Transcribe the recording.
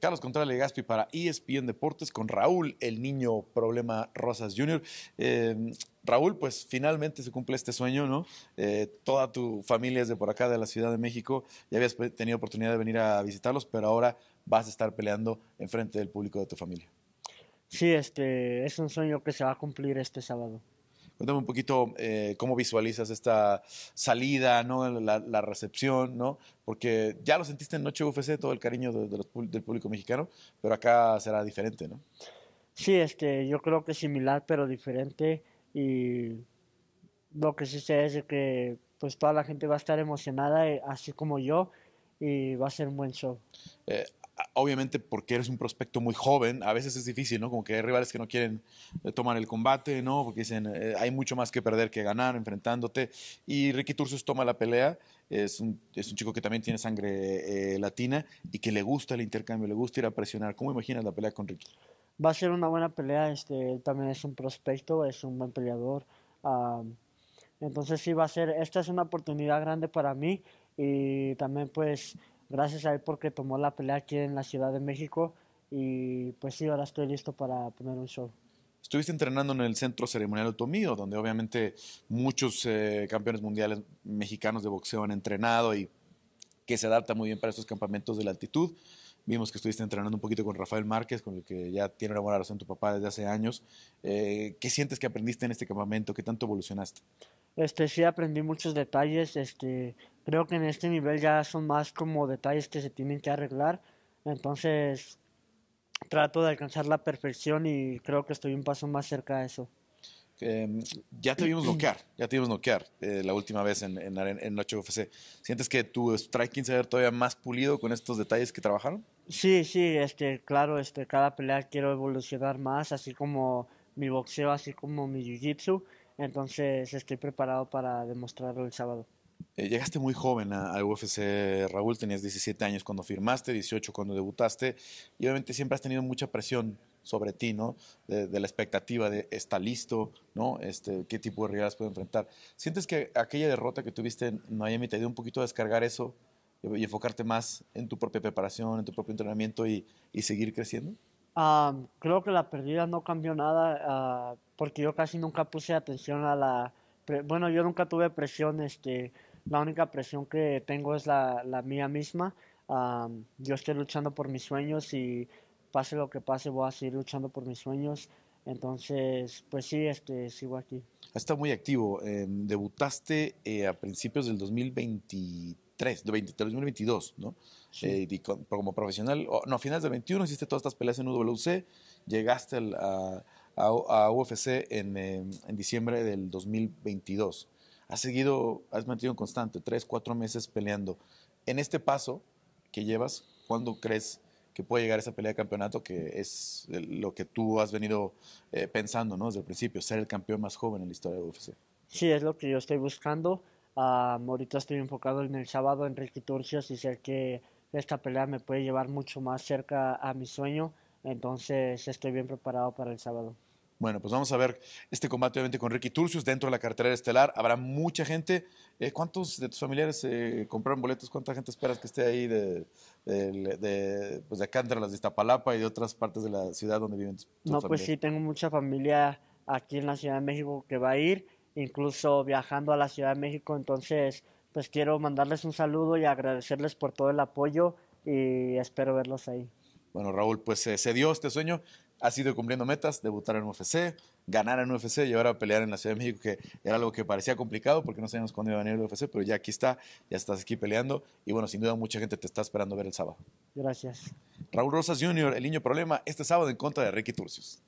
Carlos Contreras Legaspi para ESPN Deportes con Raúl, el niño problema Rosas Jr. Em, Raúl, pues finalmente se cumple este sueño, ¿no? Eh, toda tu familia es de por acá, de la Ciudad de México. Ya habías tenido oportunidad de venir a visitarlos, pero ahora vas a estar peleando enfrente del público de tu familia. Sí, este es un sueño que se va a cumplir este sábado. Cuéntame un poquito eh, cómo visualizas esta salida, ¿no? La, recepción, ¿no? Porque ya lo sentiste en Noche UFC, todo el cariño del público mexicano, pero acá será diferente, ¿no? Sí, yo creo que es similar, pero diferente. Y lo que sí sé es que pues toda la gente va a estar emocionada, eh, así como yo, y va a ser un buen show. Eh, obviamente porque eres un prospecto muy joven, a veces es difícil, ¿no? Como que hay rivales que no quieren eh, tomar el combate, ¿no? Porque dicen, eh, hay mucho más que perder que ganar enfrentándote. Y Ricky Turcios toma la pelea, es un, es un chico que también tiene sangre eh, latina y que le gusta el intercambio, le gusta ir a presionar. ¿Cómo imaginas la pelea con Ricky? Va a ser una buena pelea, este, él también es un prospecto, es un buen peleador. entonces sí va a ser, esta es una oportunidad grande para mí y también pues gracias a él porque tomó la pelea aquí en la Ciudad de México y pues sí, ahora estoy listo para poner un show. Estuviste entrenando en el Centro Ceremonial Otomío, donde obviamente muchos eh, campeones mundiales mexicanos de boxeo han entrenado y que se adapta muy bien para estos campamentos de la altitud. Vimos que estuviste entrenando un poquito con Rafael Márquez, con el que ya tiene una buena relación tu papá desde hace años. Eh, ¿Qué sientes que aprendiste en este campamento? ¿Qué tanto evolucionaste? Este, sí, aprendí muchos detalles. Este, creo que en este nivel ya son más como detalles que se tienen que arreglar. Entonces, trato de alcanzar la perfección y creo que estoy un paso más cerca de eso. Em, ya te vimos noquear, ya te vimos noquear eh, la última vez en, en, en UFC ¿Sientes que tu striking se ve todavía más pulido con estos detalles que trabajaron? Sí, sí, este, claro, este, cada pelea quiero evolucionar más, así como mi boxeo, así como mi jiu-jitsu. Entonces estoy preparado para demostrarlo el sábado. Eh, llegaste muy joven al UFC, Raúl, tenías 17 años cuando firmaste, 18 cuando debutaste, y obviamente siempre has tenido mucha presión sobre ti, ¿no? De, la expectativa de está listo, ¿no? Este, qué tipo de rivales puede enfrentar. ¿Sientes que aquella derrota que tuviste en Miami te dio un poquito a descargar eso y, enfocarte más en tu propia preparación, en tu propio entrenamiento y, seguir creciendo? creo que la pérdida no cambió nada ah, porque yo casi nunca puse atención a la... Bueno, yo nunca tuve presión, este, la única presión que tengo es la, mía misma. yo estoy luchando por mis sueños y pase lo que pase, voy a seguir luchando por mis sueños. Entonces, pues sí, este, sigo aquí. Está muy activo. Em, debutaste eh, a principios del 2023, de 2022, ¿no? Sí. Eh, como profesional, no, a finales de 21 hiciste todas estas peleas en UWC, llegaste a, UFC en, em, en, diciembre del 2022. Has seguido, has mantenido constante, tres, cuatro meses peleando. En este paso que llevas, ¿cuándo crees que puede llegar a esa pelea de campeonato, que es lo que tú has venido eh, pensando ¿no? desde el principio, ser el campeón más joven en la historia de UFC. Sí, es lo que yo estoy buscando. ahorita estoy enfocado en el sábado en Ricky Turcios y sé que esta pelea me puede llevar mucho más cerca a mi sueño, entonces estoy bien preparado para el sábado. Bueno, pues vamos a ver este combate obviamente con Ricky Turcios dentro de la cartelera estelar. Habrá mucha gente. Eh, ¿Cuántos de tus familiares eh, compraron boletos? ¿Cuánta gente esperas que esté ahí de, de, de, pues de las de Iztapalapa y de otras partes de la ciudad donde viven No, pues sí, tengo mucha familia aquí en la Ciudad de México que va a ir, incluso viajando a la Ciudad de México. Entonces, pues quiero mandarles un saludo y agradecerles por todo el apoyo y espero verlos ahí. Bueno, Raúl, pues eh, se dio este sueño has ido cumpliendo metas, debutar en UFC, ganar en UFC y ahora pelear en la Ciudad de México, que era algo que parecía complicado porque no sabíamos cuándo iba a venir el UFC, pero ya aquí está, ya estás aquí peleando y bueno, sin duda mucha gente te está esperando ver el sábado. Gracias. Raúl Rosas Jr., El Niño Problema, este sábado en contra de Ricky Turcios.